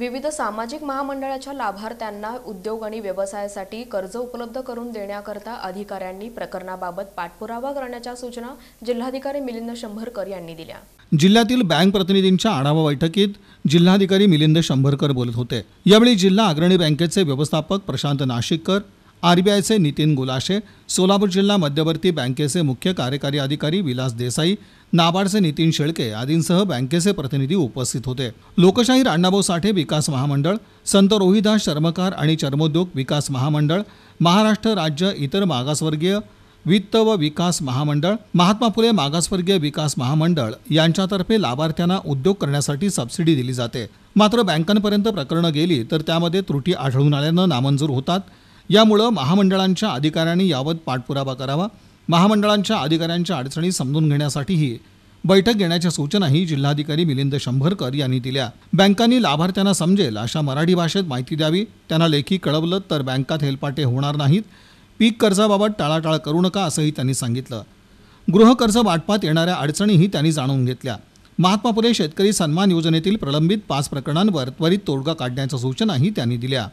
विविध सामाजिक महामंडळाच्या लाभार्थ्यांना उद्योग आणि व्यवसायासाठी कर्ज उपलब्ध करून देण्याकरता अधिकाऱ्यांनी प्रकरणाबाबत पाठपुरावा करण्याच्या सूचना जिल्हाधिकारी मिलिंद शंभरकर यांनी दिल्या जिल्ह्यातील बँक प्रतिनिधींच्या आढावा बैठकीत जिल्हाधिकारी मिलिंद शंभरकर बोलत होते यावेळी जिल्हा अग्रणी बँकेचे व्यवस्थापक प्रशांत नाशिककर आरबीआयचे नितीन गुलाशे सोलापूर जिल्हा मध्यवर्ती बँकेचे मुख्य कार्यकारी अधिकारी विलास देसाई नाबार्डचे नितीन शेळके आदींसह बँकेचे प्रतिनिधी उपस्थित होते लोकशाही अण्णाभाऊ साठे विकास महामंडळ संत रोहिदास शर्मकार आणि चर्मोद्योग विकास महामंडळ महाराष्ट्र राज्य इतर मागासवर्गीय वित्त व विकास महामंडळ महात्मा फुले मागासवर्गीय विकास महामंडळ यांच्यातर्फे लाभार्थ्यांना उद्योग करण्यासाठी सबसिडी दिली जाते मात्र बँकांपर्यंत प्रकरणं गेली तर त्यामध्ये त्रुटी आढळून आल्यानं नामंजूर होतात यामुळे महामंडळांच्या अधिकाऱ्यांनी यावत पाठपुरावा करावा महामंडळांच्या अधिकाऱ्यांच्या अडचणी समजून घेण्यासाठीही बैठक घेण्याच्या सूचनाही जिल्हाधिकारी मिलिंद शंभरकर यांनी दिल्या बँकांनी लाभार्थ्यांना समजेल अशा मराठी भाषेत माहिती द्यावी त्यांना लेखी कळवलं तर बँकात हेलपाटे होणार नाहीत पीक कर्जाबाबत टाळाटाळ करू नका असंही त्यांनी सांगितलं गृहकर्ज वाटपात येणाऱ्या अडचणीही त्यांनी जाणून घेतल्या महात्मा फुले शेतकरी सन्मान योजनेतील प्रलंबित पाच प्रकरणांवर त्वरित तोडगा काढण्याच्या सूचनाही त्यांनी दिल्या